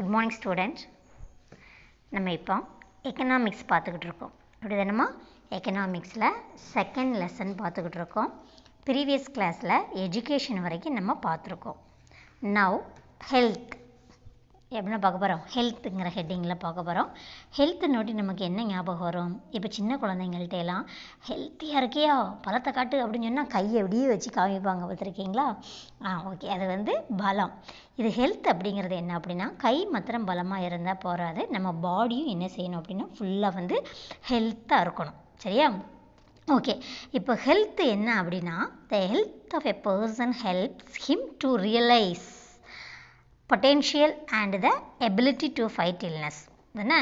Good morning students நம்ம இப்போ economics பார்த்துக்கிட்டு இருக்கோம் இப்படி தானம்மா எக்கனாமிக்ஸில் செகண்ட் லெசன் பார்த்துக்கிட்டு இருக்கோம் ப்ரீவியஸ் கிளாஸில் எஜுகேஷன் வரைக்கும் நம்ம பார்த்துருக்கோம் நவ் ஹெல்த் எப்படின்னா பார்க்க போகிறோம் ஹெல்த்துங்கிற ஹெட்டிங்கில் பார்க்க போகிறோம் நோட்டி நமக்கு என்ன ஞாபகம் வரும் இப்போ சின்ன குழந்தைங்கள்ட்ட எல்லாம் ஹெல்த்தியாக இருக்கியா பழத்தை காட்டு அப்படின்னு சொன்னால் கையை அப்படியே வச்சு காமிப்பாங்க பார்த்துருக்கீங்களா ஆ ஓகே அது வந்து பலம் இது ஹெல்த் அப்படிங்கிறது என்ன அப்படின்னா கை மாத்திரம் பலமாக இருந்தால் போகாது நம்ம பாடியும் என்ன செய்யணும் அப்படின்னா ஃபுல்லாக வந்து ஹெல்த்தாக இருக்கணும் சரியா ஓகே இப்போ ஹெல்த் என்ன அப்படின்னா the health of a person helps him to realise potential and the ability to fight illness என்ன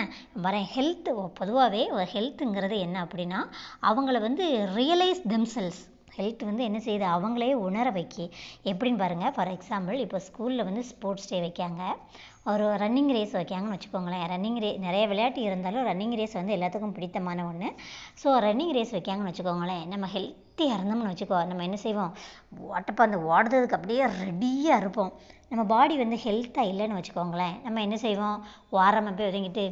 வர ஹெல்த் பொதுவாகவே ஒரு ஹெல்த்துங்கிறது என்ன அப்படின்னா அவங்கள வந்து ரியலைஸ் தெம்செல்ஸ் ஹெல்த் வந்து என்ன செய்யுது அவங்களே உணர வைக்கி எப்படின்னு பாருங்கள் ஃபார் எக்ஸாம்பிள் இப்போ ஸ்கூலில் வந்து ஸ்போர்ட்ஸ் டே வைக்காங்க ஒரு ரன்னிங் ரேஸ் வைக்காங்கன்னு வச்சுக்கோங்களேன் ரன்னிங் ரே நிறைய விளையாட்டு இருந்தாலும் ரன்னிங் ரேஸ் வந்து எல்லாத்துக்கும் பிடித்தமான ஒன்று ஸோ ரன்னிங் ரேஸ் வைக்காங்கன்னு வச்சுக்கோங்களேன் நம்ம ஹெல்த்தியாக இருந்தோம்னு வச்சுக்கோ நம்ம என்ன செய்வோம் ஓட்டப்போ அந்த ஓடுறதுக்கு அப்படியே ரெடியாக இருப்போம் நம்ம பாடி வந்து ஹெல்த்தாக இல்லைன்னு வச்சுக்கோங்களேன் நம்ம என்ன செய்வோம் ஓரமாக போய் ஒதுங்கிட்டு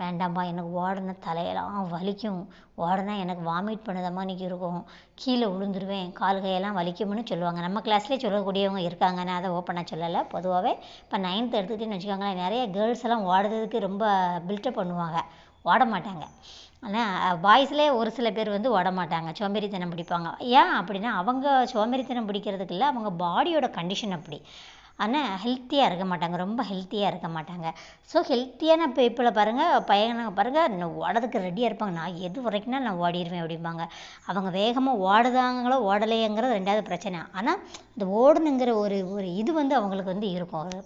வேண்டாம்ப்பா எனக்கு ஓடினா தலையெல்லாம் வலிக்கும் ஓடுனா எனக்கு வாமிட் பண்ணுற மாதிரி இருக்கும் கீழே விழுந்துருவேன் கால் கையெல்லாம் வலிக்கும்னு சொல்லுவாங்க நம்ம கிளாஸ்லேயே சொல்லக்கூடியவங்க இருக்காங்க நான் அதை ஓப்பனாக சொல்லலை பொதுவாகவே இப்போ நைன்த் எடுத்துக்கிட்டேன்னு வச்சுக்கோங்களேன் நிறைய கேர்ள்ஸ் எல்லாம் ஓடுறதுக்கு ரொம்ப பில்டப் பண்ணுவாங்க ஓட மாட்டாங்க ஆனால் பாய்ஸ்லேயே ஒரு சில பேர் வந்து ஓட மாட்டாங்க சோம்பேறித்தனம் பிடிப்பாங்க ஏன் அப்படின்னா அவங்க சோம்பேறித்தனம் பிடிக்கிறதுக்கு இல்லை அவங்க பாடியோட கண்டிஷன் அப்படி ஆனால் ஹெல்த்தியாக இருக்க மாட்டாங்க ரொம்ப ஹெல்த்தியாக இருக்க மாட்டாங்க ஸோ ஹெல்த்தியான பீப்புளை பாருங்கள் பையனை பாருங்கள் ஓடதுக்கு ரெடியாக இருப்பாங்க நான் எது வரைக்கும்னா நான் ஓடிடுவேன் அப்படிம்பாங்க அவங்க வேகமாக ஓடுதாங்களோ ஓடலையங்கிறது ரெண்டாவது பிரச்சனை ஆனால் இந்த ஓடணுங்கிற ஒரு ஒரு இது வந்து அவங்களுக்கு வந்து இருக்கும் அது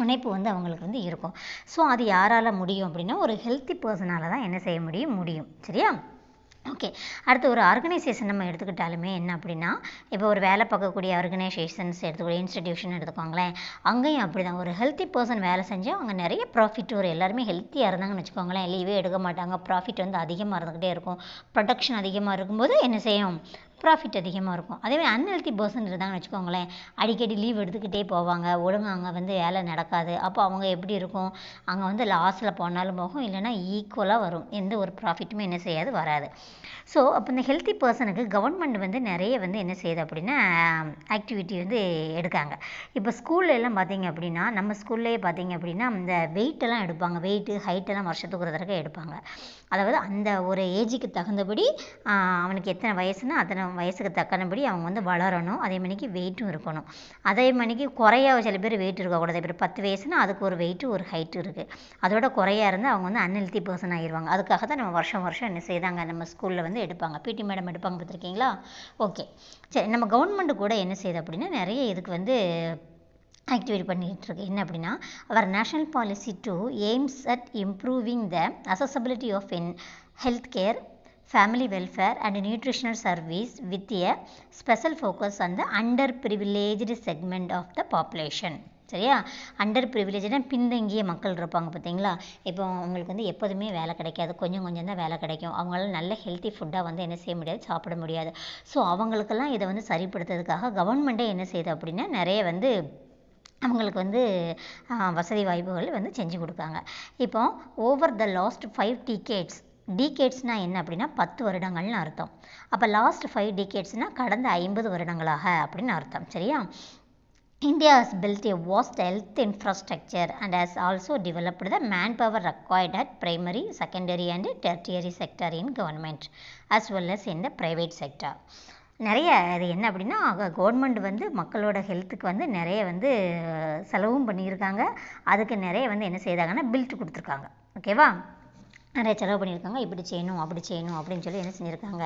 முனைப்பு வந்து அவங்களுக்கு வந்து இருக்கும் ஸோ அது யாரால் முடியும் அப்படின்னா ஒரு ஹெல்த்தி பர்சனால் தான் என்ன செய்ய முடியும் முடியும் சரியா ஓகே அடுத்து ஒரு ஆர்கனைசேஷன் நம்ம எடுத்துக்கிட்டாலுமே என்ன அப்படின்னா இப்போ ஒரு வேலை பார்க்கக்கூடிய ஆர்கனைசேஷன்ஸ் எடுத்துக்கூடிய இன்ஸ்டிடியூஷன் எடுத்துக்கோங்களேன் அங்கேயும் அப்படி தான் ஒரு ஹெல்த்தி பர்சன் வேலை செஞ்சு அவங்க நிறைய ப்ராஃபிட் ஒரு எல்லாருமே ஹெல்த்தியாக இருந்தாங்கன்னு வச்சுக்கோங்களேன் லீவே எடுக்க மாட்டாங்க ப்ராஃபிட் வந்து அதிகமாக இருந்துக்கிட்டே இருக்கும் ப்ரொடக்ஷன் அதிகமாக இருக்கும்போது என்ன செய்யும் ப்ராஃபிட் அதிகமாக இருக்கும் மாதிரி அன்ஹெல்த்தி பர்சன் இருந்தாங்கன்னு வச்சுக்கோங்களேன் அடிக்கடி லீவ் எடுத்துக்கிட்டே போவாங்க ஒழுங்காக அங்கே வந்து வேலை நடக்காது அப்போ அவங்க எப்படி இருக்கும் அங்கே வந்து லாஸில் போனாலும் போகும் இல்லைனா ஈக்குவலாக வரும் எந்த ஒரு ப்ராஃபிட்டுமே என்ன செய்யாது வராது ஸோ அப்போ இந்த ஹெல்த்தி பர்சனுக்கு கவர்மெண்ட் வந்து நிறைய வந்து என்ன செய்யுது அப்படின்னா ஆக்டிவிட்டி வந்து எடுக்காங்க இப்போ ஸ்கூல்ல எல்லாம் பார்த்தீங்க அப்படின்னா நம்ம ஸ்கூல்லேயே பார்த்தீங்க அப்படின்னா இந்த வெயிட்டெல்லாம் எடுப்பாங்க வெயிட்டு ஹைட்டெல்லாம் வருஷத்துக்கு ஒரு தடவை எடுப்பாங்க அதாவது அந்த ஒரு ஏஜுக்கு தகுந்தபடி அவனுக்கு எத்தனை வயசுனா அத்தனை வயசுக்கு தக்கனபடி அவங்க வந்து வளரணும் அதே மணிக்கு வெயிட்டும் இருக்கணும் அதே மணிக்கு குறைய சில பேர் வெயிட் இருக்கக்கூடாது இப்போ பத்து வயசுனால் அதுக்கு ஒரு வெயிட்டு ஒரு ஹைட் இருக்குது அதோட குறையா இருந்து அவங்க வந்து அன்ஹெல்த்தி பர்சன் ஆகிடுவாங்க அதுக்காக தான் நம்ம வருஷம் வருஷம் என்ன செய்தாங்க நம்ம ஸ்கூலில் வந்து எடுப்பாங்க பிடி மேடம் எடுப்பாங்க பார்த்துருக்கீங்களா ஓகே சரி நம்ம கவர்மெண்ட்டு கூட என்ன செய்யுது அப்படின்னா நிறைய இதுக்கு வந்து ஆக்டிவேட் பண்ணிகிட்ருக்கு என்ன அப்படின்னா அவர் national policy to aims at improving the accessibility of in health care family welfare and nutritional service with a special focus on the underprivileged segment of the population. சரியா அண்டர் ப்ரிவிலேஜ்னா பின்தங்கிய மக்கள் இருப்பாங்க பார்த்தீங்களா இப்போ அவங்களுக்கு வந்து எப்போதுமே வேலை கிடைக்காது கொஞ்சம் கொஞ்சம் தான் வேலை கிடைக்கும் அவங்களால நல்ல ஹெல்த்தி ஃபுட்டாக வந்து என்ன செய்ய முடியாது சாப்பிட முடியாது ஸோ அவங்களுக்கெல்லாம் இதை வந்து சரிப்படுத்துறதுக்காக கவர்மெண்ட்டே என்ன செய்யுது அப்படின்னா நிறைய வந்து அவங்களுக்கு வந்து வசதி வாய்ப்புகள் வந்து செஞ்சு கொடுக்காங்க இப்போ over the last five decades டீகேட்ஸ்னால் என்ன அப்படின்னா பத்து வருடங்கள்னு அர்த்தம் அப்போ லாஸ்ட் ஃபைவ் டீகேட்ஸ்னால் கடந்த ஐம்பது வருடங்களாக அப்படின்னு அர்த்தம் சரியா India has built a vast health infrastructure and has also developed the man power required primary secondary and tertiary sector in government as well as in the private sector நிறைய அது என்ன அப்படின்னா கவர்மெண்ட் வந்து மக்களோட ஹெல்த்துக்கு வந்து நிறைய வந்து செலவும் பண்ணியிருக்காங்க அதுக்கு நிறைய வந்து என்ன செய்தாங்கன்னா பில்ட் கொடுத்துருக்காங்க ஓகேவா நிறைய செலவு பண்ணியிருக்காங்க இப்படி செய்யணும் அப்படி செய்யணும் அப்படின்னு சொல்லி என்ன செஞ்சுருக்காங்க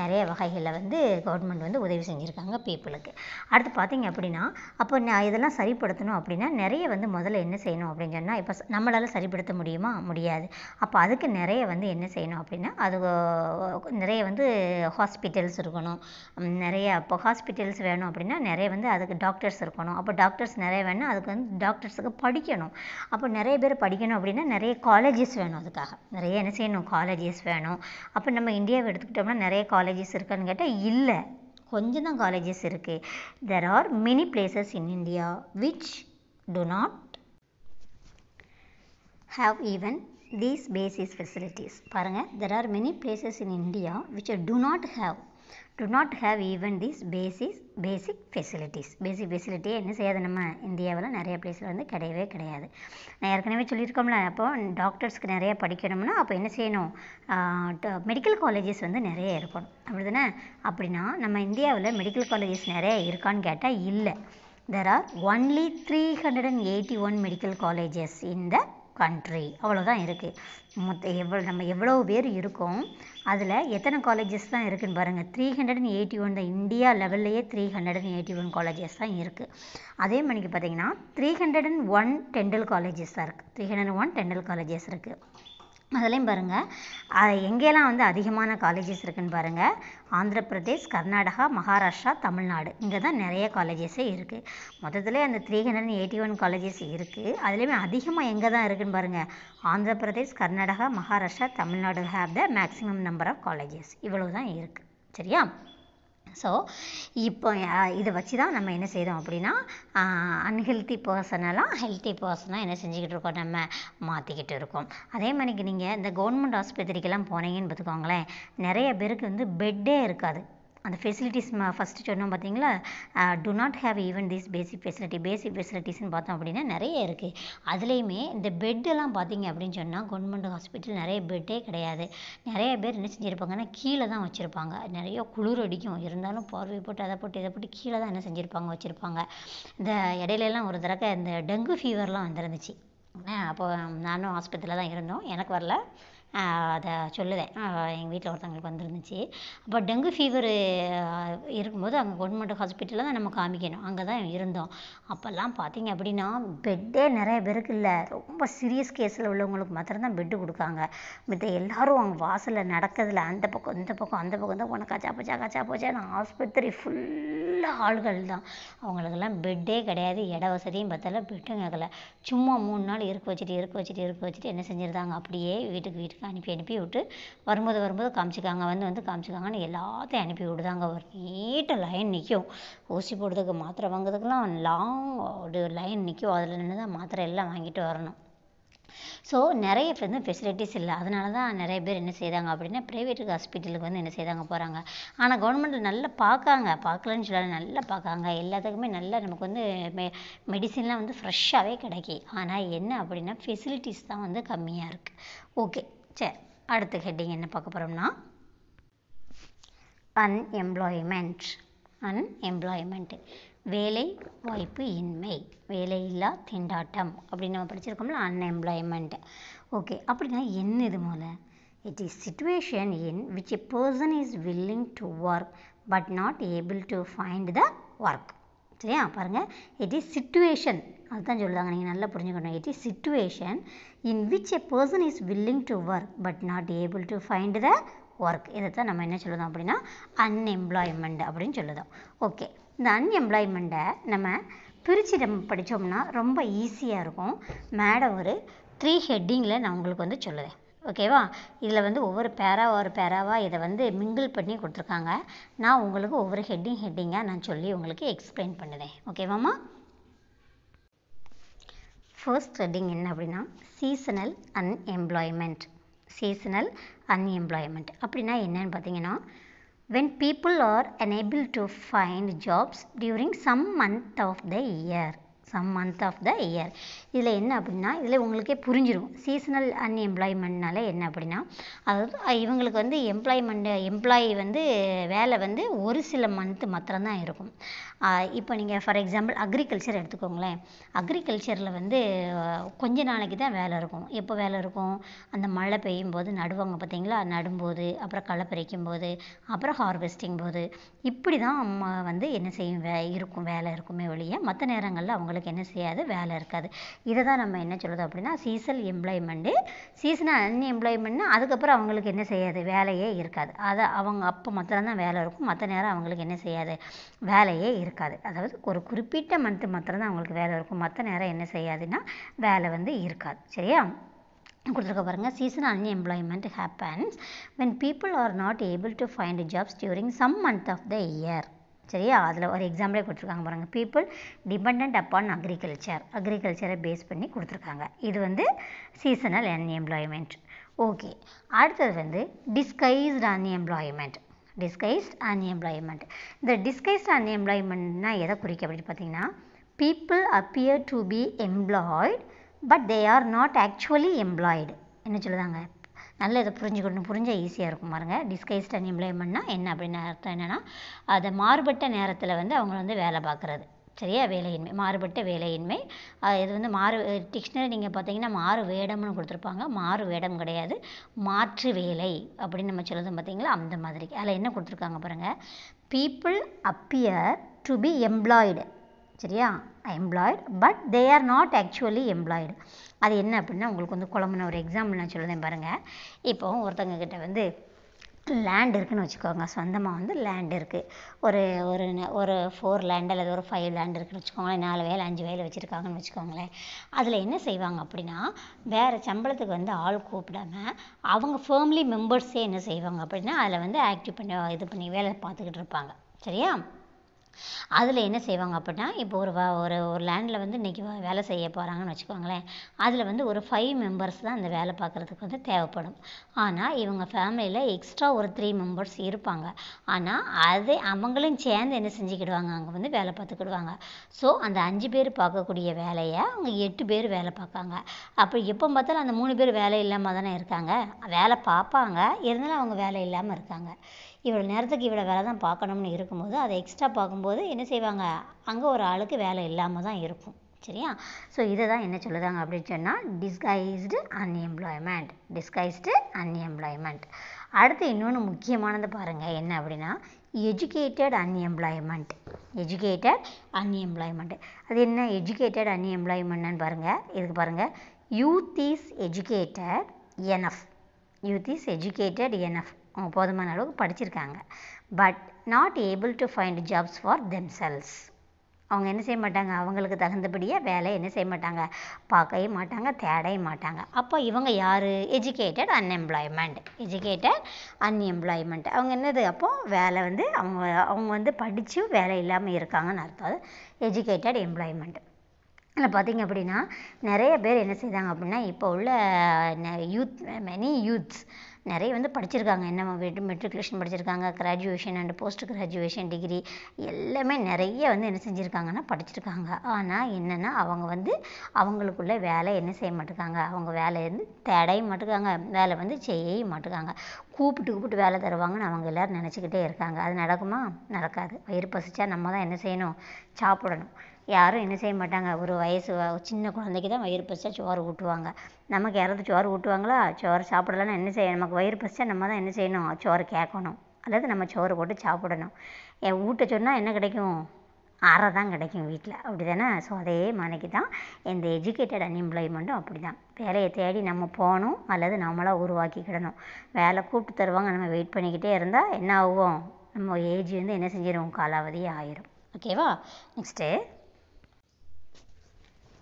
நிறைய வகைகளில் வந்து கவர்மெண்ட் வந்து உதவி செஞ்சுருக்காங்க பீப்புளுக்கு அடுத்து பார்த்தீங்க அப்படின்னா அப்போ நான் இதெல்லாம் சரிப்படுத்தணும் அப்படின்னா நிறைய வந்து முதல்ல என்ன செய்யணும் அப்படின்னு சொன்னால் இப்போ நம்மளால் சரிப்படுத்த முடியுமா முடியாது அப்போ அதுக்கு நிறைய வந்து என்ன செய்யணும் அப்படின்னா அது நிறைய வந்து ஹாஸ்பிட்டல்ஸ் இருக்கணும் நிறைய அப்போ ஹாஸ்பிட்டல்ஸ் வேணும் அப்படின்னா நிறைய வந்து அதுக்கு டாக்டர்ஸ் இருக்கணும் அப்போ டாக்டர்ஸ் நிறைய வேணும் அதுக்கு வந்து டாக்டர்ஸுக்கு படிக்கணும் அப்போ நிறைய பேர் படிக்கணும் அப்படின்னா நிறைய காலேஜஸ் வேணும் அதுக்காக நிறைய என்ன செய்யணும் காலேஜஸ் வேணும் அப்போ நம்ம இந்தியாவை எடுத்துக்கிட்டோம்னா நிறைய காலேஜஸ் இருக்கான்னு கேட்டால் இல்லை கொஞ்சம் தான் காலேஜஸ் இருக்குது there are many places in India which do not have even these basis facilities பாருங்கள் there are many places in India which do not have do not have even these basis basic facilities basic ஃபெசிலிட்டியே என்ன செய்யாது நம்ம இந்தியாவில் நிறைய பிளேஸில் வந்து கிடையவே கிடையாது நான் ஏற்கனவே சொல்லியிருக்கோம்ல அப்போ டாக்டர்ஸ்க்கு நிறைய படிக்கணும்னா அப்போ என்ன செய்யணும் மெடிக்கல் காலேஜஸ் வந்து நிறைய இருக்கணும் அப்படி தானே அப்படின்னா நம்ம இந்தியாவில் மெடிக்கல் காலேஜஸ் நிறைய இருக்கான்னு கேட்டால் இல்லை there are only three hundred and eighty one medical colleges in the country அவ்வளோதான் இருக்குது மொத்த எவ்வளோ நம்ம எவ்வளோ பேர் இருக்கோம் அதில் எத்தனை காலேஜஸ் தான் இருக்குதுன்னு பாருங்கள் three hundred and eighty one தான் இந்தியா லெவல்லையே three hundred and eighty one colleges தான் இருக்குது அதே மணிக்கு பார்த்தீங்கன்னா three hundred and one dental colleges தான் இருக்குது three hundred and one dental colleges இருக்குது அதுலேயும் பாருங்கள் எங்கேலாம் வந்து அதிகமான காலேஜஸ் இருக்குதுன்னு பாருங்கள் ஆந்திர பிரதேஷ் கர்நாடகா மகாராஷ்டிரா தமிழ்நாடு இங்கே தான் நிறைய காலேஜஸே இருக்குது மொத்தத்தில் அந்த three hundred eighty one colleges இருக்குது அதுலேயுமே அதிகமாக எங்கே தான் இருக்குதுன்னு பாருங்கள் Andhra Pradesh Karnataka Maharashtra Tamil Nadu have the maximum number of colleges இவ்வளவு தான் இருக்குது சரியா ஸோ இப்போ இதை வச்சு தான் நம்ம என்ன செய்கிறோம் அப்படின்னா அன்ஹெல்த்தி பர்சனெல்லாம் ஹெல்த்தி பர்சனாக என்ன செஞ்சுக்கிட்டு இருக்கோம் நம்ம மாற்றிக்கிட்டு இருக்கோம் அதே மாதிரிக்கு நீங்கள் இந்த கவர்மெண்ட் ஆஸ்பத்திரிக்கெல்லாம் போனீங்கன்னு பார்த்துக்கோங்களேன் நிறைய பேருக்கு வந்து பெட்டே இருக்காது அந்த ஃபெசிலிட்டிஸ் ஃபஸ்ட்டு சொன்னோம் பார்த்தீங்களா do not have even this basic facility basic ஃபெசிலிட்டிஸ்னு பார்த்தோம் அப்படின்னா நிறைய இருக்குது அதுலேயுமே இந்த பெட்டெல்லாம் பார்த்தீங்க அப்படின்னு சொன்னால் கவர்மெண்ட் ஹாஸ்பிட்டல் நிறைய பெட்டே கிடையாது நிறைய பேர் என்ன செஞ்சுருப்பாங்கன்னா கீழே தான் வச்சுருப்பாங்க நிறைய குளிர் அடிக்கும் இருந்தாலும் பார்வை போட்டு அதை போட்டு இதை போட்டு கீழே தான் என்ன செஞ்சுருப்பாங்க வச்சுருப்பாங்க இந்த இடையிலலாம் ஒரு தடவை இந்த டெங்கு ஃபீவர்லாம் வந்துருந்துச்சு அப்போ நானும் ஆஸ்பத்திரியில் தான் இருந்தோம் எனக்கு வரல அதை சொல்லுவேன் எங்கள் வீட்டில் ஒருத்தவங்களுக்கு வந்துருந்துச்சு அப்போ டெங்கு ஃபீவரு இருக்கும்போது அங்கே கவர்மெண்ட் ஹாஸ்பிட்டலில் தான் நம்ம காமிக்கணும் அங்கே தான் இருந்தோம் அப்போல்லாம் பார்த்தீங்க அப்படின்னா பெட்டே நிறைய பேருக்கு இல்லை ரொம்ப சீரியஸ் கேஸில் உள்ளவங்களுக்கு மாத்திரம்தான் பெட்டு கொடுக்காங்க மத்த எல்லாரும் அவங்க வாசலில் நடக்கிறதுல அந்த பக்கம் இந்த பக்கம் அந்த பக்கம் தான் உனக்கு காச்சா போச்சா காச்சா போச்சா நான் ஆஸ்பத்திரி ஃபுல்லாக ஆள்கள் தான் அவங்களுக்கெல்லாம் பெட்டே கிடையாது இட வசதியும் பத்தலை பெட்டும் கேட்கல சும்மா மூணு நாள் இருக்க வச்சுட்டு இருக்க வச்சுட்டு இருக்க வச்சுட்டு என்ன செஞ்சுருந்தாங்க அப்படியே வீட்டுக்கு வீட்டுக்கு அனுப்பி அனுப்பி விட்டு வரும்போது வரும்போது காமிச்சிக்காங்க வந்து வந்து காமிச்சிக்காங்கன்னு எல்லாத்தையும் அனுப்பி விடுதாங்க ஒரு நீட்ட லைன் நிற்கும் ஊசி போடுறதுக்கு மாத்திரை வாங்குறதுக்கெலாம் லாங் ஒரு லைன் நிற்கும் அதில் நின்று தான் மாத்திரை எல்லாம் வாங்கிட்டு வரணும் ஸோ நிறைய வந்து ஃபெசிலிட்டிஸ் இல்லை அதனால தான் நிறைய பேர் என்ன செய்தாங்க அப்படின்னா ப்ரைவேட் ஹாஸ்பிட்டலுக்கு வந்து என்ன செய்தாங்க போகிறாங்க ஆனால் கவர்மெண்ட்டில் நல்லா பார்க்காங்க பார்க்கலன்னு சொல்லலை நல்லா பார்க்காங்க எல்லாத்துக்குமே நல்லா நமக்கு வந்து மெ மெடிசின்லாம் வந்து ஃப்ரெஷ்ஷாகவே கிடைக்கி ஆனால் என்ன அப்படின்னா ஃபெசிலிட்டிஸ் தான் வந்து கம்மியாக இருக்குது ஓகே சரி அடுத்த ஹெட்டிங் என்ன பார்க்க போகிறோம்னா அன்எம்ப்ளாய்மெண்ட் அன்எம்ப்ளாய்மெண்ட் வேலை வாய்ப்பு இன்மை வேலையில்லா திண்டாட்டம் அப்படின்னு நம்ம படிச்சிருக்கோம்ல அன்எம்ப்ளாய்மெண்ட் ஓகே அப்படின்னா என்ன இது மூல it is situation in which a person is willing to work but not able to find the work சரியா பாருங்கள் இட் இஸ் சிச்சுவேஷன் அதுதான் சொல்லுவாங்க நீங்கள் நல்லா புரிஞ்சுக்கணும் it is situation in which a person is willing to work but not able to find the work இதை தான் நம்ம என்ன சொல்லுதோம் அப்படின்னா அன்எம்ப்ளாய்மெண்ட் அப்படின்னு சொல்லுதோம் ஓகே இந்த அன்எம்ப்ளாய்மெண்ட்டை நம்ம பிரித்து நம்ம படித்தோம்னா ரொம்ப ஈஸியாக இருக்கும் மேடம் ஒரு த்ரீ ஹெட்டிங்கில் நான் உங்களுக்கு வந்து சொல்லுவேன் ஓகேவா இதில் வந்து ஒவ்வொரு பேரா ஒரு பேராவாக இதை வந்து மிங்கிள் பண்ணி கொடுத்துருக்காங்க நான் உங்களுக்கு ஒவ்வொரு ஹெட்டிங் ஹெட்டிங்காக நான் சொல்லி உங்களுக்கு எக்ஸ்பிளைன் பண்ணுவேன் ஓகேவாம்மா ஃபர்ஸ்ட் ஹெட்டிங் என்ன அப்படின்னா சீசனல் அன்எம்ப்ளாய்மெண்ட் சீசனல் அன்எம்ப்ளாய்மெண்ட் அப்படின்னா என்னன்னு பார்த்தீங்கன்னா when people are unable to find jobs during some month of the year some month of the year இதில் என்ன அப்படின்னா இதில் உங்களுக்கே புரிஞ்சிடும் சீசனல் அன்எம்ப்ளாய்மெண்ட்னால என்ன அப்படின்னா அதாவது இவங்களுக்கு வந்து எம்ப்ளாய்மெண்ட்டு எம்ப்ளாயி வந்து வேலை வந்து ஒரு சில மந்த்து மாத்திரம்தான் இருக்கும் இப்போ நீங்கள் ஃபார் எக்ஸாம்பிள் அக்ரிகல்ச்சர் எடுத்துக்கோங்களேன் அக்ரிகல்ச்சரில் வந்து கொஞ்ச நாளைக்கு தான் வேலை இருக்கும் எப்போ வேலை இருக்கும் அந்த மழை பெய்யும் போது நடுவாங்க பார்த்தீங்களா நடும்போது அப்புறம் களை பறிக்கும் போது அப்புறம் ஹார்வெஸ்டிங் போது இப்படி தான் வந்து என்ன செய்யும் வே இருக்கும் வேலை இருக்குமே ஒழிய மற்ற நேரங்களில் அவங்க அவங்களுக்கு என்ன செய்யாது வேலை இருக்காது இதை தான் நம்ம என்ன சொல்கிறது அப்படின்னா சீசல் எம்ப்ளாய்மெண்ட்டு சீசனல் அன்எம்ப்ளாய்மெண்ட்னா அதுக்கப்புறம் அவங்களுக்கு என்ன செய்யாது வேலையே இருக்காது அதை அவங்க அப்போ தான் வேலை இருக்கும் மற்ற நேரம் அவங்களுக்கு என்ன செய்யாது வேலையே இருக்காது அதாவது ஒரு குறிப்பிட்ட மந்த்து மாத்திரம்தான் அவங்களுக்கு வேலை இருக்கும் மற்ற நேரம் என்ன செய்யாதுன்னா வேலை வந்து இருக்காது சரியா கொடுத்துருக்க பாருங்கள் season unemployment happens when people are not able to find jobs during some month of the year சரியா அதில் ஒரு எக்ஸாம்பிளே கொடுத்துருக்காங்க பாருங்கள் பீப்புள் டிபெண்ட் அப்பான் அக்ரிகல்ச்சர் அக்ரிகல்ச்சரை பேஸ் பண்ணி கொடுத்துருக்காங்க இது வந்து சீசனல் அன்எம்ப்ளாய்மெண்ட் ஓகே அடுத்தது வந்து டிஸ்கைஸ்ட் அன்எம்ப்ளாய்மெண்ட் டிஸ்கைஸ்ட் அன்எம்ப்ளாய்மெண்ட் இந்த டிஸ்கைஸ்ட் அன்எம்ப்ளாய்மெண்ட்னால் எதை குறிக்க அப்படின்னு பார்த்தீங்கன்னா people appear to be employed but they are not actually employed என்ன சொல்லுதாங்க நல்ல இதை புரிஞ்சுக்கணும் புரிஞ்சால் ஈஸியாக இருக்கும் பாருங்கள் டிஸ்கைஸ்ட் எம்ப்ளாய்மெண்ட்னா என்ன அப்படின்னு அர்த்தம் என்னென்னா அதை மாறுபட்ட நேரத்தில் வந்து அவங்க வந்து வேலை பார்க்குறது சரியா வேலையின்மை மாறுபட்ட வேலையின்மை இது வந்து மாறு டிக்ஷனரி நீங்கள் பார்த்தீங்கன்னா மாறு வேடம்னு கொடுத்துருப்பாங்க மாறு வேடம் கிடையாது மாற்று வேலை அப்படின்னு நம்ம சொல்லுறது பார்த்தீங்களா அந்த மாதிரி அதில் என்ன கொடுத்துருக்காங்க பாருங்கள் people appear to be employed சரியா employed but they are not actually employed அது என்ன அப்படின்னா உங்களுக்கு வந்து குழம்புன ஒரு எக்ஸாம்பிள் நான் சொல்லுறேன் பாருங்கள் இப்போ ஒருத்தவங்க கிட்ட வந்து லேண்ட் இருக்குதுன்னு வச்சுக்கோங்க சொந்தமாக வந்து லேண்ட் இருக்குது ஒரு ஒரு ஒரு ஃபோர் லேண்ட் அல்லது ஒரு ஃபைவ் லேண்ட் இருக்குதுன்னு வச்சுக்கோங்களேன் நாலு வயல் அஞ்சு வயல் வச்சுருக்காங்கன்னு வச்சுக்கோங்களேன் அதில் என்ன செய்வாங்க அப்படின்னா வேறு சம்பளத்துக்கு வந்து ஆள் கூப்பிடாம அவங்க ஃபேமிலி மெம்பர்ஸே என்ன செய்வாங்க அப்படின்னா அதில் வந்து ஆக்டிவ் பண்ணி இது பண்ணி வேலை பார்த்துக்கிட்டு இருப்பாங்க சரியா அதில் என்ன செய்வாங்க அப்படின்னா இப்போ ஒரு வ ஒரு ஒரு லேண்டில் வந்து இன்றைக்கி வேலை செய்ய போகிறாங்கன்னு வச்சுக்கோங்களேன் அதில் வந்து ஒரு ஃபைவ் மெம்பர்ஸ் தான் அந்த வேலை பார்க்குறதுக்கு வந்து தேவைப்படும் ஆனால் இவங்க ஃபேமிலியில் எக்ஸ்ட்ரா ஒரு த்ரீ மெம்பர்ஸ் இருப்பாங்க ஆனால் அதே அவங்களும் சேர்ந்து என்ன செஞ்சுக்கிடுவாங்க அங்கே வந்து வேலை பார்த்துக்கிடுவாங்க ஸோ அந்த அஞ்சு பேர் பார்க்கக்கூடிய வேலையை அவங்க எட்டு பேர் வேலை பார்க்காங்க அப்போ எப்போ பார்த்தாலும் அந்த மூணு பேர் வேலை இல்லாமல் தானே இருக்காங்க வேலை பார்ப்பாங்க இருந்தாலும் அவங்க வேலை இல்லாமல் இருக்காங்க இவ்வளோ நேரத்துக்கு இவ்வளோ வேலை தான் பார்க்கணும்னு இருக்கும்போது அதை எக்ஸ்ட்ரா பார்க்கும்போது என்ன செய்வாங்க அங்கே ஒரு ஆளுக்கு வேலை இல்லாமல் தான் இருக்கும் சரியா ஸோ இதை தான் என்ன சொல்லுதாங்க அப்படின்னு சொன்னால் டிஸ்கைஸ்டு அன்எம்ப்ளாய்மெண்ட் டிஸ்கைஸ்டு அன்எம்ப்ளாய்மெண்ட் அடுத்து இன்னொன்று முக்கியமானது பாருங்கள் என்ன அப்படின்னா எஜுகேட்டட் அன்எம்ப்ளாய்மெண்ட் எஜுகேட்டட் அன்எம்ப்ளாய்மெண்ட் அது என்ன எஜுகேட்டட் அன்எம்ப்ளாய்மெண்ட்னு பாருங்கள் இதுக்கு பாருங்கள் youth is educated enough youth is educated enough போதுமான அளவுக்கு படிச்சிருக்காங்க but not able to find jobs for themselves அவங்க என்ன செய்ய மாட்டாங்க அவங்களுக்கு தகுந்தபடியாக வேலை என்ன செய்ய மாட்டாங்க பார்க்கவே மாட்டாங்க தேடவே மாட்டாங்க அப்போ இவங்க யார் எஜுகேட்டட் அன்எம்ப்ளாய்மெண்ட் எஜுகேட்டட் அன்எம்ப்ளாய்மெண்ட் அவங்க என்னது அப்போது வேலை வந்து அவங்க அவங்க வந்து படித்து வேலை இல்லாமல் இருக்காங்கன்னு அர்த்தம் அது எஜுகேட்டட் எம்ப்ளாய்மெண்ட் அதில் பார்த்திங்க அப்படின்னா நிறைய பேர் என்ன செய்தாங்க அப்படின்னா இப்போ உள்ள யூத் மெனி யூத்ஸ் நிறைய வந்து படிச்சிருக்காங்க என்ன மெட்ரிகுலேஷன் படிச்சிருக்காங்க graduation and post graduation degree எல்லாமே நிறைய வந்து என்ன செஞ்சுருக்காங்கன்னா படிச்சிருக்காங்க ஆனால் என்னென்னா அவங்க வந்து அவங்களுக்குள்ள வேலை என்ன செய்ய மாட்டேங்காங்க அவங்க வேலை வந்து தேடையும் மாட்டுக்காங்க வேலை வந்து செய்யவும் மாட்டுக்காங்க கூப்பிட்டு கூப்பிட்டு வேலை தருவாங்கன்னு அவங்க எல்லோரும் நினச்சிக்கிட்டே இருக்காங்க அது நடக்குமா நடக்காது வயிறு பசிச்சா நம்ம தான் என்ன செய்யணும் சாப்பிடணும் யாரும் என்ன செய்ய மாட்டாங்க ஒரு வயசு சின்ன குழந்தைக்கு தான் வயிறு பசிச்சா சோறு ஊட்டுவாங்க நமக்கு யாராவது சோறு ஊட்டுவாங்களா சோறு சாப்பிடலன்னா என்ன செய்ய நமக்கு வயிறு பசிச்சா நம்ம தான் என்ன செய்யணும் சோறு கேட்கணும் அல்லது நம்ம சோறு போட்டு சாப்பிடணும் என் ஊட்ட சொன்னால் என்ன கிடைக்கும் அறை தான் கிடைக்கும் வீட்டில் அப்படி தானே ஸோ அதே மனைக்கு தான் இந்த எஜுகேட்டட் அன்எம்ப்ளாய்மெண்ட்டும் அப்படி தான் வேலையை தேடி நம்ம போகணும் அல்லது நம்மளாக உருவாக்கிக்கிடணும் வேலை கூப்பிட்டு தருவாங்க நம்ம வெயிட் பண்ணிக்கிட்டே இருந்தால் என்ன ஆகும் நம்ம ஏஜ் வந்து என்ன செஞ்சிடும் காலாவதி ஆயிரும் ஓகேவா நெக்ஸ்ட்டு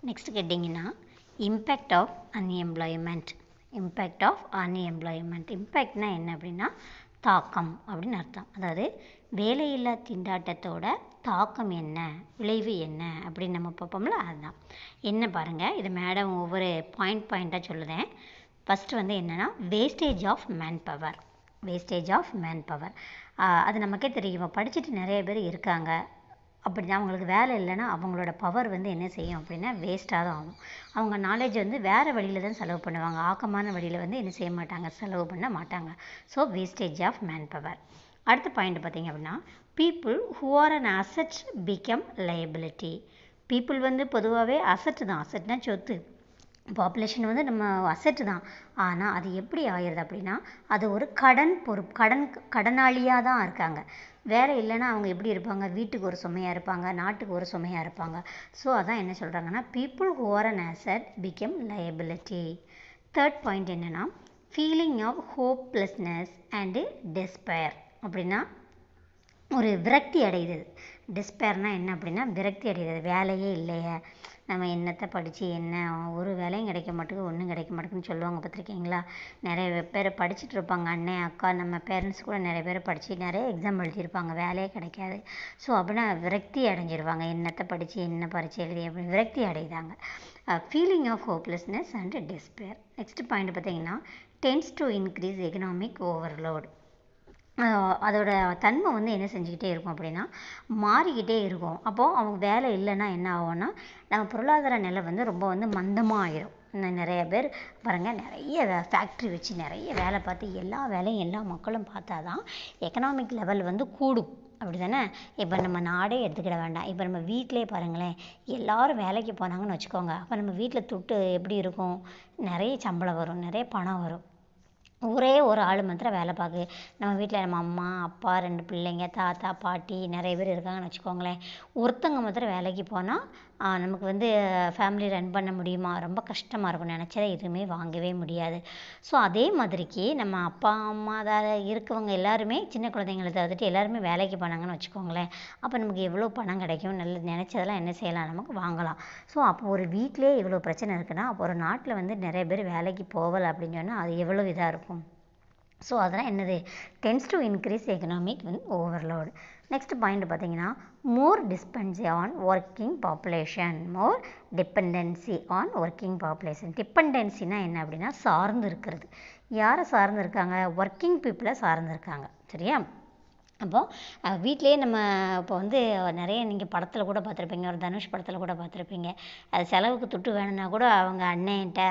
நெக்ஸ்ட் கேட்டிங்கன்னா impact of unemployment impact of unemployment இம்பேக்ட்னா என்ன அப்படின்னா தாக்கம் அப்படின்னு அர்த்தம் அதாவது வேலையில்லா திண்டாட்டத்தோட தாக்கம் என்ன விளைவு என்ன அப்படின்னு நம்ம பார்ப்போம்ல அதுதான் என்ன பாருங்கள் இது மேடம் ஒவ்வொரு பாயிண்ட் பாயிண்ட்டாக சொல்லுதேன் ஃபஸ்ட்டு வந்து என்னென்னா wastage of manpower wastage of manpower அது நமக்கே தெரியும் படிச்சுட்டு நிறைய பேர் இருக்காங்க அப்படி தான் அவங்களுக்கு வேலை இல்லைன்னா அவங்களோட பவர் வந்து என்ன செய்யும் அப்படின்னா வேஸ்ட்டாக தான் ஆகும் அவங்க நாலேஜ் வந்து வேறு வழியில் தான் செலவு பண்ணுவாங்க ஆக்கமான வழியில் வந்து என்ன செய்ய மாட்டாங்க செலவு பண்ண மாட்டாங்க so wastage of manpower அடுத்த பாயிண்ட் பார்த்திங்க அப்படின்னா people who are an asset become liability பீப்புள் வந்து பொதுவாகவே அசட்டு தான் அசட்னா சொத்து பாப்புலேஷன் வந்து நம்ம அசட்டு தான் ஆனால் அது எப்படி ஆயிடுது அப்படின்னா அது ஒரு கடன் பொறுப்பு கடன் கடனாளியாக தான் இருக்காங்க வேலை இல்லைன்னா அவங்க எப்படி இருப்பாங்க வீட்டுக்கு ஒரு சுமையாக இருப்பாங்க நாட்டுக்கு ஒரு சுமையாக இருப்பாங்க ஸோ அதான் என்ன சொல்கிறாங்கன்னா people who are an asset become liability third point என்னென்னா feeling of hopelessness and despair அப்படின்னா ஒரு விரக்தி அடைகிறது டெஸ்பேர்னால் என்ன அப்படின்னா விரக்தி அடைகிறது வேலையே இல்லையே நம்ம என்னத்தை படித்து என்ன ஒரு வேலையும் கிடைக்க மாட்டேங்குது ஒன்றும் கிடைக்க மாட்டேங்குன்னு சொல்லுவாங்க பார்த்துருக்கீங்களா நிறைய பேர் படிச்சுட்டு இருப்பாங்க அண்ணன் அக்கா நம்ம பேரண்ட்ஸ் கூட நிறைய பேர் படித்து நிறைய எக்ஸாம் எழுதியிருப்பாங்க வேலையே கிடைக்காது ஸோ அப்படின்னா விரக்தி அடைஞ்சிருவாங்க என்னத்தை படித்து என்ன பரிச்சு எழுதி அப்படின்னு விரக்தி அடைதாங்க feeling of hopelessness and despair next point பார்த்தீங்கன்னா tends to increase economic overload அதோட தன்மை வந்து என்ன செஞ்சுக்கிட்டே இருக்கும் அப்படின்னா மாறிக்கிட்டே இருக்கும் அப்போது அவங்க வேலை இல்லைன்னா என்ன ஆகும்னா நம்ம பொருளாதார நிலை வந்து ரொம்ப வந்து மந்தமாக ஆயிடும் இன்னும் நிறைய பேர் பாருங்கள் நிறைய வே ஃபேக்ட்ரி வச்சு நிறைய வேலை பார்த்து எல்லா வேலையும் எல்லா மக்களும் பார்த்தா தான் எக்கனாமிக் லெவல் வந்து கூடும் அப்படி தானே இப்போ நம்ம நாடே எடுத்துக்கிட வேண்டாம் இப்போ நம்ம வீட்டிலே பாருங்களேன் எல்லாரும் வேலைக்கு போனாங்கன்னு வச்சுக்கோங்க அப்போ நம்ம வீட்டில் துட்டு எப்படி இருக்கும் நிறைய சம்பளம் வரும் நிறைய பணம் வரும் ஒரே ஒரு ஆள் மாத்திரம் வேலை பார்க்குது நம்ம வீட்டில் நம்ம அம்மா அப்பா ரெண்டு பிள்ளைங்க தாத்தா பாட்டி நிறைய பேர் இருக்காங்கன்னு வச்சுக்கோங்களேன் ஒருத்தவங்க மாத்திரம் வேலைக்கு போனால் நமக்கு வந்து ஃபேமிலி ரன் பண்ண முடியுமா ரொம்ப கஷ்டமாக இருக்கும் நினச்சா எதுவுமே வாங்கவே முடியாது ஸோ அதே மாதிரிக்கு நம்ம அப்பா அம்மா அதாவது இருக்கவங்க எல்லாருமே சின்ன குழந்தைங்களை தவிர்த்துட்டு எல்லாருமே வேலைக்கு போனாங்கன்னு வச்சுக்கோங்களேன் அப்போ நமக்கு எவ்வளோ பணம் கிடைக்கும் நல்ல நினச்சதெல்லாம் என்ன செய்யலாம் நமக்கு வாங்கலாம் ஸோ அப்போ ஒரு வீட்டிலே இவ்வளோ பிரச்சனை இருக்குன்னா அப்போ ஒரு நாட்டில் வந்து நிறைய பேர் வேலைக்கு போகலை அப்படின்னு சொன்னால் அது எவ்வளோ இதாக இருக்கும் ஸோ அதெல்லாம் என்னது tends to increase economic in overload next point பார்த்தீங்கன்னா more dependency on working population more dependency on working population டிபெண்டன்சினா என்ன அப்படின்னா சார்ந்து இருக்கிறது யாரை சார்ந்து இருக்காங்க ஒர்க்கிங் பீப்புளை சார்ந்து இருக்காங்க சரியா அப்போது வீட்டிலேயே நம்ம இப்போ வந்து நிறைய நீங்கள் படத்தில் கூட பார்த்துருப்பீங்க ஒரு தனுஷ் படத்தில் கூட பார்த்துருப்பீங்க அது செலவுக்கு துட்டு வேணும்னா கூட அவங்க அண்ணன்கிட்ட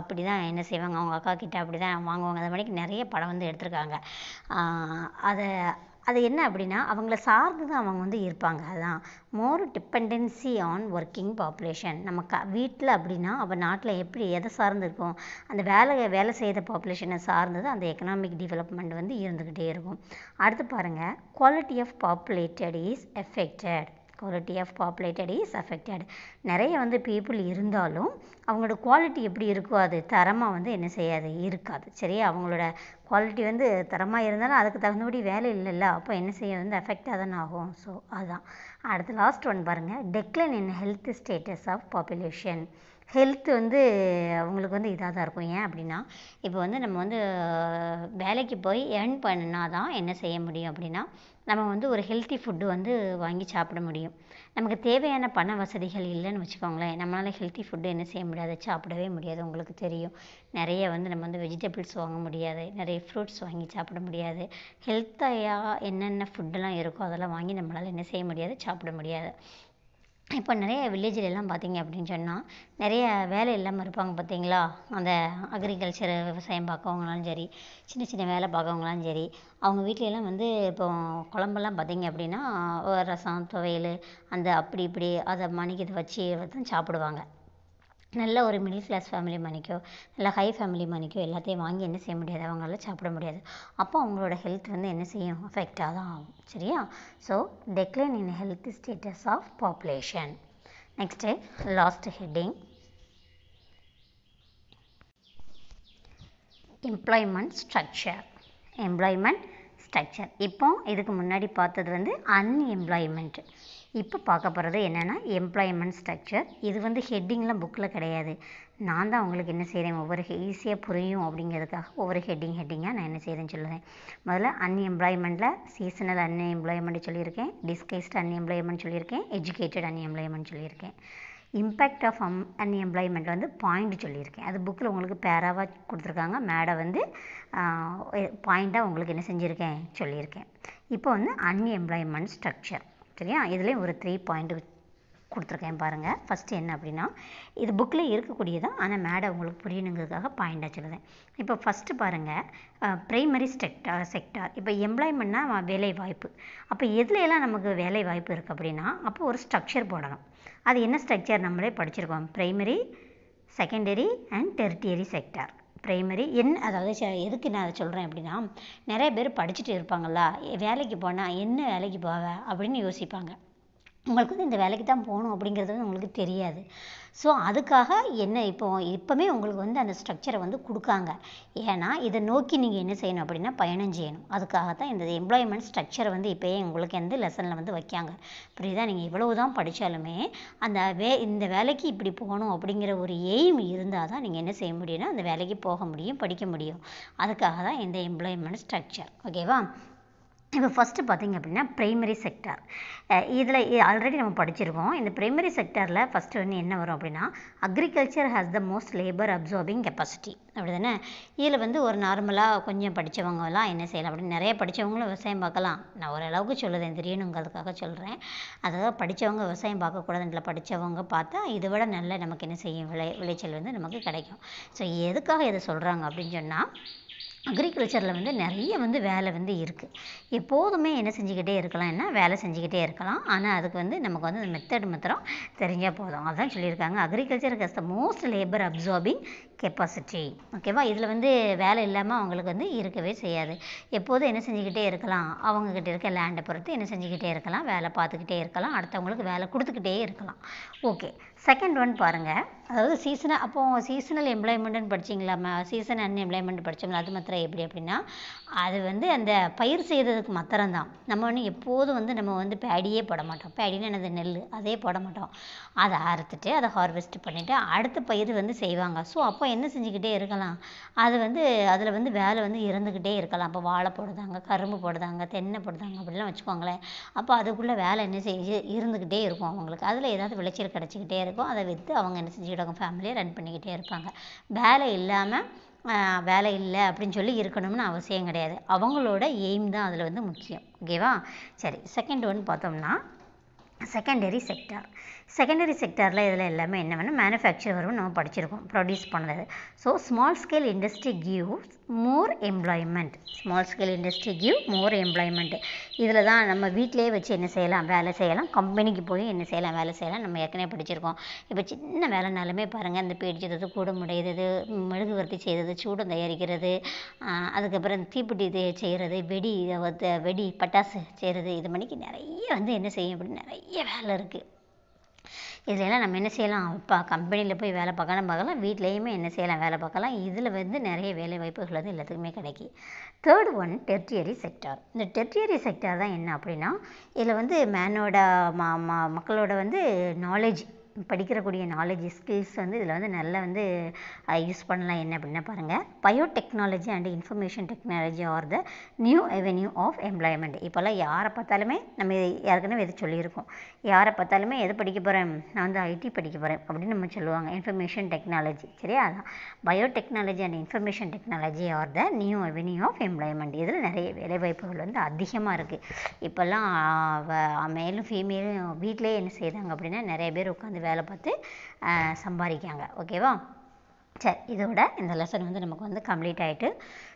அப்படி தான் என்ன செய்வாங்க அவங்க அக்கா கிட்ட அப்படி தான் வாங்குவாங்க அது மாதிரி நிறைய படம் வந்து எடுத்திருக்காங்க அதை அது என்ன அப்படின்னா அவங்கள சார்ந்து தான் அவங்க வந்து இருப்பாங்க அதான் more dependency on working population நம்ம க வீட்டில் அப்படின்னா அவள் நாட்டில் எப்படி எதை சார்ந்து இருக்கும் அந்த வேலை வேலை செய்த பாப்புலேஷனை சார்ந்தது அந்த எக்கனாமிக் டெவலப்மெண்ட் வந்து இருந்துக்கிட்டே இருக்கும் அடுத்து பாருங்கள் quality of populated is affected quality of populated is affected நிறைய வந்து பீப்புள் இருந்தாலும் அவங்களோட குவாலிட்டி எப்படி இருக்கோ அது தரமாக வந்து என்ன செய்யாது இருக்காது சரி அவங்களோட குவாலிட்டி வந்து தரமாக இருந்தாலும் அதுக்கு தகுந்தபடி வேலை இல்லைல்ல அப்போ என்ன செய்ய வந்து அஃபெக்டாக தானே ஆகும் ஸோ அதுதான் அடுத்து லாஸ்ட் ஒன் பாருங்கள் decline in health status of population health வந்து அவங்களுக்கு வந்து இதாக தான் இருக்கும் ஏன் அப்படின்னா இப்போ வந்து நம்ம வந்து வேலைக்கு போய் ஏர்ன் பண்ணினா தான் என்ன செய்ய முடியும் அப்படின்னா நம்ம வந்து ஒரு ஹெல்த்தி ஃபுட்டு வந்து வாங்கி சாப்பிட முடியும் நமக்கு தேவையான பண வசதிகள் இல்லைன்னு வச்சுக்கோங்களேன் நம்மளால் ஹெல்த்தி ஃபுட்டு என்ன செய்ய முடியாது சாப்பிடவே முடியாது உங்களுக்கு தெரியும் நிறைய வந்து நம்ம வந்து வெஜிடபிள்ஸ் வாங்க முடியாது நிறைய ஃப்ரூட்ஸ் வாங்கி சாப்பிட முடியாது ஹெல்த்தையாக என்னென்ன ஃபுட்டெல்லாம் இருக்கோ அதெல்லாம் வாங்கி நம்மளால் என்ன செய்ய முடியாது சாப்பிட முடியாது இப்போ நிறைய வில்லேஜ்லலாம் பார்த்தீங்க அப்படின்னு சொன்னால் நிறைய வேலை இல்லாமல் இருப்பாங்க பார்த்தீங்களா அந்த அக்ரிகல்ச்சர் விவசாயம் பார்க்கவங்களாலும் சரி சின்ன சின்ன வேலை பார்க்கவங்களாலும் சரி அவங்க வீட்டிலலாம் வந்து இப்போ குழம்பெல்லாம் பார்த்தீங்க அப்படின்னா ரசம் துவையல் அந்த அப்படி இப்படி அதை மணிக்கு இதை வச்சு தான் சாப்பிடுவாங்க நல்ல ஒரு மிடில் கிளாஸ் ஃபேமிலி மாதிரிக்கோ இல்லை ஹை ஃபேமிலி மாதிரிக்கோ எல்லாத்தையும் வாங்கி என்ன செய்ய முடியாது அவங்களால சாப்பிட முடியாது அப்போ அவங்களோட ஹெல்த் வந்து என்ன செய்யும் அஃபெக்டாக தான் ஆகும் சரியா so decline in health status of population next last heading employment structure employment structure இப்போ இதுக்கு முன்னாடி பார்த்தது வந்து அன்எம்ப்ளாய்மெண்ட் இப்போ பார்க்க போகிறது என்னென்னா எம்ப்ளாய்மெண்ட் ஸ்ட்ரக்சர் இது வந்து ஹெட்டிங்லாம் புக்கில் கிடையாது நான் தான் உங்களுக்கு என்ன செய்கிறேன் ஒவ்வொரு ஈஸியாக புரியும் அப்படிங்கிறதுக்காக ஒவ்வொரு ஹெட்டிங் ஹெட்டிங்காக நான் என்ன செய்கிறேன்னு சொல்லுவேன் முதல்ல அன்எம்ப்ளாய்மெண்ட்டில் சீசனல் அன்எம்ப்ளாய்மெண்ட் சொல்லியிருக்கேன் டிஸ்கைஸ்ட் அன்எம்ப்ளாய்மெண்ட் சொல்லியிருக்கேன் எஜுகேட்டட் அன்எம்ப்ளாய்மெண்ட் சொல்லியிருக்கேன் இம்பேக்ட் ஆஃப் அம் அன்எம்ப்ளாய்மெண்ட் வந்து பாயிண்ட் சொல்லியிருக்கேன் அது புக்கில் உங்களுக்கு பேராவாக கொடுத்துருக்காங்க மேடை வந்து பாயிண்ட்டாக உங்களுக்கு என்ன செஞ்சுருக்கேன் சொல்லியிருக்கேன் இப்போ வந்து அன்எம்ப்ளாய்மெண்ட் ஸ்ட்ரக்சர் சரியா இதுலேயும் ஒரு த்ரீ பாயிண்ட் கொடுத்துருக்கேன் பாருங்கள் ஃபஸ்ட்டு என்ன அப்படின்னா இது புக்கில் இருக்கக்கூடியதான் ஆனால் மேடம் உங்களுக்கு புரியணுங்கிறதுக்காக பாயிண்டாக சொல்லுவேன் இப்போ ஃபஸ்ட்டு பாருங்கள் ப்ரைமரி செக்டார் செக்டார் இப்போ எம்ப்ளாய்மெண்ட்னா வேலை வாய்ப்பு அப்போ எதுலையெல்லாம் நமக்கு வேலை வாய்ப்பு இருக்குது அப்படின்னா அப்போ ஒரு ஸ்ட்ரக்சர் போடணும் அது என்ன ஸ்ட்ரக்சர் நம்மளே படிச்சிருக்கோம் primary secondary and tertiary sector primary என் அதாவது எதுக்கு நான் அதை சொல்கிறேன் அப்படின்னா நிறைய பேர் படிச்சுட்டு இருப்பாங்களா வேலைக்கு போனால் என்ன வேலைக்கு போவ அப்படின்னு யோசிப்பாங்க உங்களுக்கு வந்து இந்த வேலைக்கு தான் போகணும் அப்படிங்கிறது வந்து உங்களுக்கு தெரியாது ஸோ அதுக்காக என்ன இப்போ எப்போவுமே உங்களுக்கு வந்து அந்த ஸ்ட்ரக்சரை வந்து கொடுக்காங்க ஏன்னா இதை நோக்கி நீங்கள் என்ன செய்யணும் அப்படின்னா பயணம் செய்யணும் அதுக்காக தான் இந்த எம்ப்ளாய்மெண்ட் ஸ்ட்ரக்சரை வந்து இப்போயே உங்களுக்கு வந்து லெசனில் வந்து வைக்காங்க புரியுதா நீங்கள் எவ்வளவு தான் படித்தாலுமே அந்த வே இந்த வேலைக்கு இப்படி போகணும் அப்படிங்கிற ஒரு எய்ம் இருந்தால் தான் நீங்கள் என்ன செய்ய முடியும்னா அந்த வேலைக்கு போக முடியும் படிக்க முடியும் அதுக்காக தான் இந்த எம்ப்ளாய்மெண்ட் ஸ்ட்ரக்சர் ஓகேவா இப்போ ஃபஸ்ட்டு பார்த்திங்க அப்படின்னா ப்ரைமரி செக்டார் இதில் ஆல்ரெடி நம்ம படிச்சிருக்கோம் இந்த ப்ரைமரி செக்டாரில் ஃபஸ்ட்டு வந்து என்ன வரும் அப்படின்னா agriculture has the most labour absorbing capacity அப்படி தானே இதில் வந்து ஒரு நார்மலாக கொஞ்சம் படித்தவங்கலாம் என்ன செய்யலாம் அப்படின்னு நிறைய படித்தவங்களும் விவசாயம் பார்க்கலாம் நான் ஓரளவுக்கு சொல்லுதேன் தெரியணுங்கிறதுக்காக சொல்கிறேன் அதாவது படித்தவங்க விவசாயம் பார்க்கக்கூடாதுன்றல படித்தவங்க பார்த்தா இதை விட நல்ல நமக்கு என்ன செய்யும் விளை விளைச்சல் வந்து நமக்கு கிடைக்கும் ஸோ எதுக்காக இதை சொல்கிறாங்க அப்படின்னு சொன்னால் அக்ரிகல்ச்சரில் வந்து நிறைய வந்து வேலை வந்து இருக்குது எப்போதுமே என்ன செஞ்சுக்கிட்டே இருக்கலாம் என்ன வேலை செஞ்சுக்கிட்டே இருக்கலாம் ஆனால் அதுக்கு வந்து நமக்கு வந்து மெத்தட் மாத்திரம் தெரிஞ்சால் போதும் அதுதான் சொல்லியிருக்காங்க agriculture is the most labour absorbing capacity ஓகேவா இதில் வந்து வேலை இல்லாமல் அவங்களுக்கு வந்து இருக்கவே செய்யாது எப்போதும் என்ன செஞ்சுக்கிட்டே இருக்கலாம் அவங்கக்கிட்ட இருக்க லேண்டை பொறுத்து என்ன செஞ்சுக்கிட்டே இருக்கலாம் வேலை பார்த்துக்கிட்டே இருக்கலாம் அடுத்தவங்களுக்கு வேலை கொடுத்துக்கிட்டே இருக்கலாம் ஓகே செகண்ட் ஒன் பாருங்கள் அதாவது சீசனல் அப்போது சீசனல் எம்ப்ளாய்மெண்ட்டுன்னு படிச்சிங்களாம்மா சீசன் எம்ப்ளாய்மெண்ட் படித்தோம்ல அது மாத்திரம் எப்படி அப்படின்னா அது வந்து அந்த பயிர் செய்ததுக்கு மாத்திரம் தான் நம்ம வந்து எப்போதும் வந்து நம்ம வந்து பேடியே போட மாட்டோம் பேடின்னு எனது நெல் அதே போட மாட்டோம் அதை அறுத்துட்டு அதை ஹார்வெஸ்ட் பண்ணிவிட்டு அடுத்த பயிர் வந்து செய்வாங்க ஸோ அப்போ என்ன செஞ்சுக்கிட்டே இருக்கலாம் அது வந்து அதில் வந்து வேலை வந்து இறந்துக்கிட்டே இருக்கலாம் அப்போ வாழை போடுதாங்க கரும்பு போடுதாங்க தென்னை போடுதாங்க அப்படிலாம் வச்சுக்கோங்களேன் அப்போ அதுக்குள்ளே வேலை என்ன செய்ய இருந்துக்கிட்டே இருக்கும் அவங்களுக்கு அதில் ஏதாவது விளைச்சல் கிடச்சிக்கிட்டே இருக்கும் அதை விற்று அவங்க என்ன செஞ்சு ஜாதகம் ஃபேமிலியை ரன் பண்ணிக்கிட்டே இருப்பாங்க வேலை இல்லாமல் வேலை இல்லை அப்படின்னு சொல்லி இருக்கணும்னு அவசியம் கிடையாது அவங்களோட எய்ம் தான் அதில் வந்து முக்கியம் ஓகேவா சரி செகண்ட் ஒன் பார்த்தோம்னா செகண்டரி செக்டார் செகண்டரி செக்டரில் இதில் எல்லாமே என்ன வேணும் மேனுஃபேக்சர் வரும் நம்ம படிச்சிருக்கோம் ப்ரொடியூஸ் பண்ணுறது so small scale industry give more employment small scale industry give more employment இதில் தான் நம்ம வீட்டிலே வச்சு என்ன செய்யலாம் வேலை செய்யலாம் கம்பெனிக்கு போய் என்ன செய்யலாம் வேலை செய்யலாம் நம்ம ஏற்கனவே படிச்சிருக்கோம் இப்போ சின்ன வேலைனாலுமே பாருங்கள் இந்த பேடிச்சது கூடம் மெழுகு வர்த்தி செய்கிறது சூடம் தயாரிக்கிறது அதுக்கப்புறம் இது செய்கிறது வெடி வெடி பட்டாசு செய்கிறது இது மணிக்கு நிறைய வந்து என்ன செய்யும் அப்படின்னு நிறைய வேலை இருக்குது இதிலலாம் நம்ம என்ன செய்யலாம் இப்போ கம்பெனியில் போய் வேலை பார்க்கலாம் பார்க்கலாம் வீட்லேயுமே என்ன செய்யலாம் வேலை பார்க்கலாம் இதில் வந்து நிறைய வேலை வாய்ப்புகள் வந்து எல்லாத்துக்குமே கிடைக்கி தேர்ட் ஒன் டெர்டியரி செக்டார் இந்த டெர்டியரி செக்டார் தான் என்ன அப்படின்னா இதில் வந்து மேனோட மக்களோட வந்து நாலேஜ் படிக்கிறக்கூடிய நாலேஜ் ஸ்கில்ஸ் வந்து இதில் வந்து நல்லா வந்து யூஸ் பண்ணலாம் என்ன அப்படின்னா பாருங்கள் technology and information technology are the new avenue of employment இப்போல்லாம் யாரை பார்த்தாலுமே நம்ம ஏற்கனவே எது சொல்லியிருக்கோம் யாரை பார்த்தாலுமே எது படிக்க போகிறேன் நான் வந்து ஐடி படிக்க போகிறேன் அப்படின்னு நம்ம சொல்லுவாங்க இன்ஃபர்மேஷன் டெக்னாலஜி சரியா அதான் biotechnology and information technology are the new avenue of employment இதில் நிறைய வேலைவாய்ப்புகள் வந்து அதிகமாக இருக்குது இப்போல்லாம் மேலும் ஃபீமேலும் வீட்டிலே என்ன செய்கிறாங்க அப்படின்னா நிறைய பேர் உட்காந்து வேலை பார்த்து சம்பாதிக்காங்க ஓகேவா சரி இதோட இந்த லெசன் வந்து நமக்கு வந்து கம்ப்ளீட் ஆகிட்டு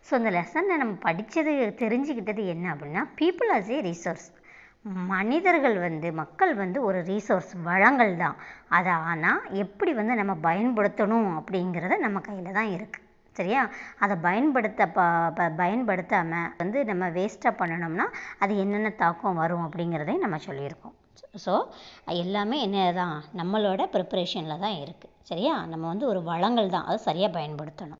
ஸோ இந்த லெசனை நம்ம படித்தது தெரிஞ்சுக்கிட்டது என்ன அப்படின்னா பீப்புள் ஆஸ் ஏ ரிசோர்ஸ் மனிதர்கள் வந்து மக்கள் வந்து ஒரு ரீசோர்ஸ் வளங்கள் தான் அதை ஆனால் எப்படி வந்து நம்ம பயன்படுத்தணும் அப்படிங்கிறத நம்ம கையில் தான் இருக்குது சரியா அதை பயன்படுத்த பயன்படுத்தாமல் வந்து நம்ம வேஸ்ட்டாக பண்ணணும்னா அது என்னென்ன தாக்கம் வரும் அப்படிங்கிறதையும் நம்ம சொல்லியிருக்கோம் ஸோ எல்லாமே என்ன தான் நம்மளோட ப்ரிப்ரேஷனில் தான் இருக்குது சரியா நம்ம வந்து ஒரு வளங்கள் தான் அதை சரியாக பயன்படுத்தணும்